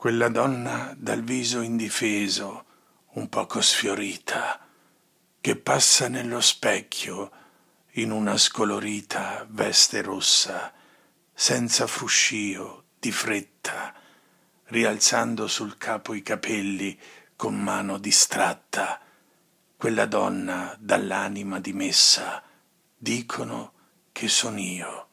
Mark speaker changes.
Speaker 1: quella donna dal viso indifeso, un poco sfiorita, che passa nello specchio in una scolorita veste rossa, senza fruscio, di fretta, rialzando sul capo i capelli con mano distratta. Quella donna dall'anima dimessa, dicono
Speaker 2: che son io.